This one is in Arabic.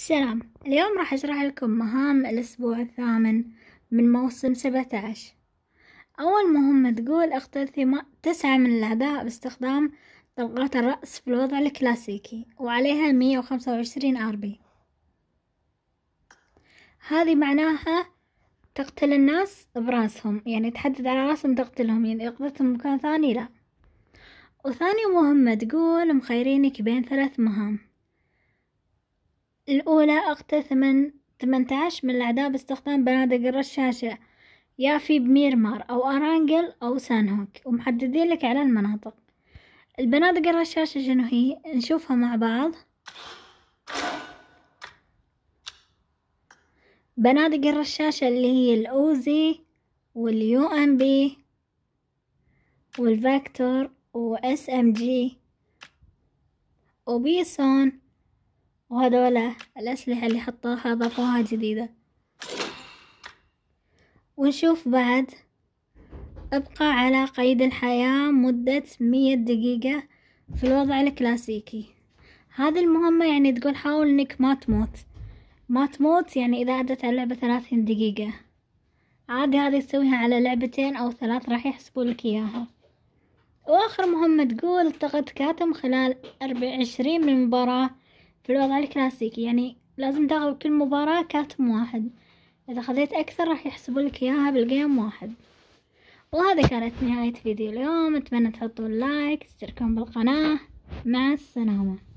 سلام اليوم راح أشرح لكم مهام الأسبوع الثامن من موسم سبعة عشر أول مهمة تقول اختر ثم... تسعة من الأعداء باستخدام طلقات الرأس في الوضع الكلاسيكي وعليها مية وخمسة وعشرين أربي هذه معناها تقتل الناس براسهم يعني تحدد على راسهم تقتلهم يعني قتلتهم مكان ثاني لا وثاني مهمة تقول مخيرينك بين ثلاث مهام الأولى أغطي ثمن ثمانية عشر من الأعداد باستخدام بنادق الرشاشة يا في بميرمار أو أرانجل أو سانهوك ومحددين لك على المناطق البنادق الرشاشة شنو هي نشوفها مع بعض بنادق الرشاشة اللي هي الأوزي واليو ام بي والفاكتور واس ام جي وبيسون وهذولا الأسلحة اللي حطوها ضافوها جديدة ونشوف بعد ابقى على قيد الحياة مدة مية دقيقة في الوضع الكلاسيكي هذه المهمة يعني تقول حاول انك ما تموت ما تموت يعني اذا عدت على اللعبة ثلاثين دقيقة عادي هذه تسويها على لعبتين او ثلاث راح يحسبوا لك اياها واخر مهمة تقول التقط كاتم خلال اربع عشرين من المباراة في الوضع الكلاسيكي يعني لازم تاخذ كل مباراة كاتم واحد إذا خذيت أكثر راح يحسبوا لك إياها بالجيم واحد وهذا كانت نهاية فيديو اليوم أتمنى تحطوا لايك تشتركون بالقناة مع السلامة